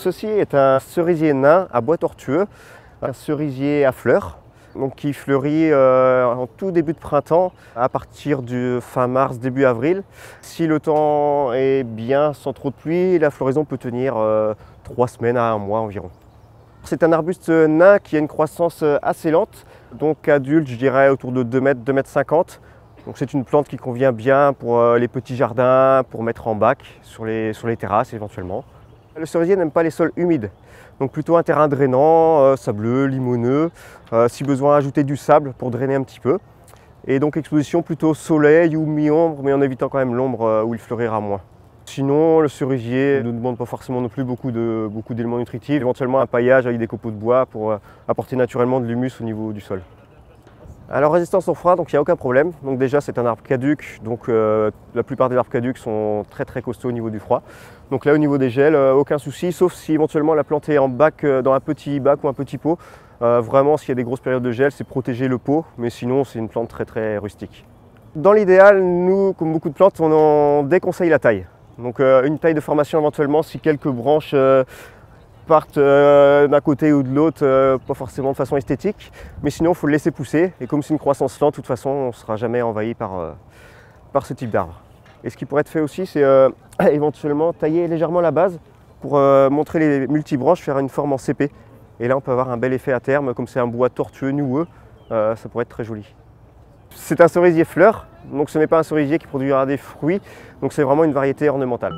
Ceci est un cerisier nain à bois tortueux, un cerisier à fleurs, donc qui fleurit euh, en tout début de printemps à partir du fin mars, début avril. Si le temps est bien, sans trop de pluie, la floraison peut tenir euh, trois semaines à un mois environ. C'est un arbuste nain qui a une croissance euh, assez lente, donc adulte, je dirais autour de 2 mètres, 2 mètres 50. Donc c'est une plante qui convient bien pour les petits jardins, pour mettre en bac, sur les, sur les terrasses éventuellement. Le cerisier n'aime pas les sols humides, donc plutôt un terrain drainant, euh, sableux, limoneux, euh, si besoin ajouter du sable pour drainer un petit peu. Et donc exposition plutôt soleil ou mi-ombre, mais en évitant quand même l'ombre euh, où il fleurira moins. Sinon, le cerisier ne demande pas forcément non plus beaucoup d'éléments beaucoup nutritifs, éventuellement un paillage avec des copeaux de bois pour apporter naturellement de l'humus au niveau du sol. Alors résistance au froid, donc il n'y a aucun problème. Donc déjà c'est un arbre caduc, donc euh, la plupart des arbres caducs sont très très costauds au niveau du froid. Donc là au niveau des gels, euh, aucun souci, sauf si éventuellement la plante est en bac, euh, dans un petit bac ou un petit pot. vraiment s'il y a des grosses périodes de gel, c'est protéger le pot, mais sinon c'est une plante très très rustique. Dans l'idéal, nous, comme beaucoup de plantes, on en déconseille la taille. Donc une taille de formation éventuellement si quelques branches partent euh, d'un côté ou de l'autre, euh, pas forcément de façon esthétique, mais sinon il faut le laisser pousser. Et comme c'est une croissance lente, de toute façon, on ne sera jamais envahi par, euh, par ce type d'arbre. Et ce qui pourrait être fait aussi, c'est éventuellement tailler légèrement la base pour montrer les multibranches, faire une forme en CP. Et là, on peut avoir un bel effet à terme, comme c'est un bois tortueux, noueux, ça pourrait être très joli. C'est un cerisier fleur, donc ce n'est pas un cerisier qui produira des fruits, donc c'est vraiment une variété ornementale.